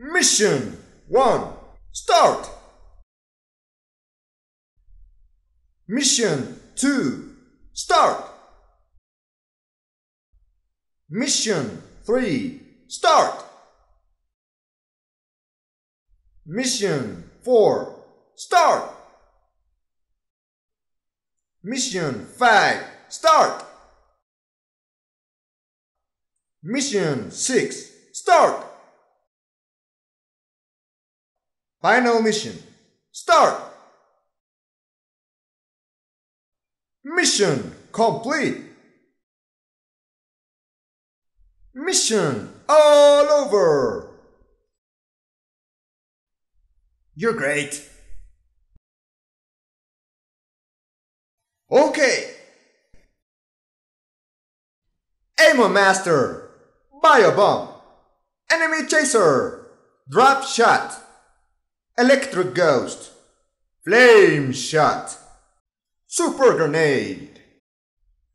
Mission 1 Start! Mission 2 Start! Mission 3 Start! Mission 4 Start! Mission 5 Start! Mission 6 Start! Final mission. Start! Mission complete! Mission all over! You're great! Okay! Aim Master! Bio Bomb! Enemy Chaser! Drop Shot! Electric Ghost, Flame Shot, Super Grenade,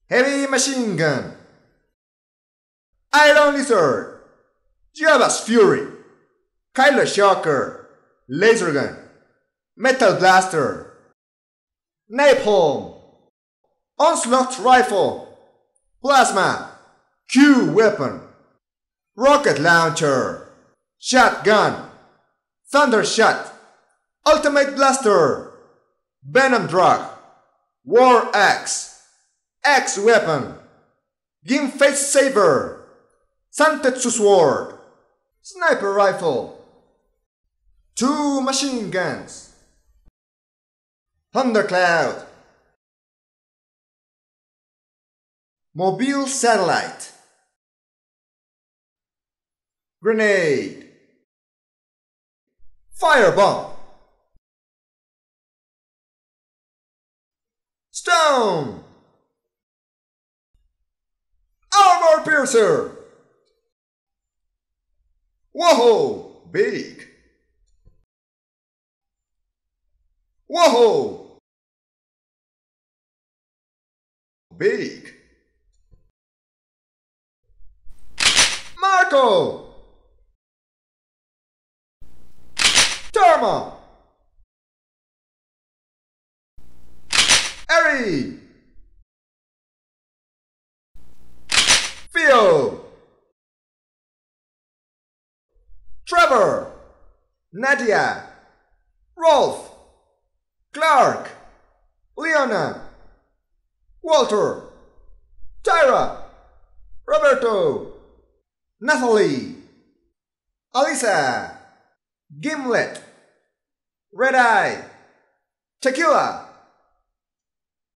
Heavy Machine Gun, Iron Lizard, Java's Fury, Kylo Shocker, Laser Gun, Metal Blaster, Napalm, Onslaught Rifle, Plasma, Q Weapon, Rocket Launcher, Shotgun, Thunder Shot, Ultimate Blaster, Venom Drug, War Axe, Axe Weapon, Face Saber, Santetsu Sword, Sniper Rifle, Two Machine Guns, Thundercloud, Mobile Satellite, Grenade, Firebomb, Stone! Armor Piercer! Whoa! Big! Whoa! Big! Marco! Thermal! play. Phil. Trevor. Nadia. Rolf. Clark. Leona. Walter. Tyra. Roberto. Nathalie. Alisa. Gimlet. Red Eye. Tequila.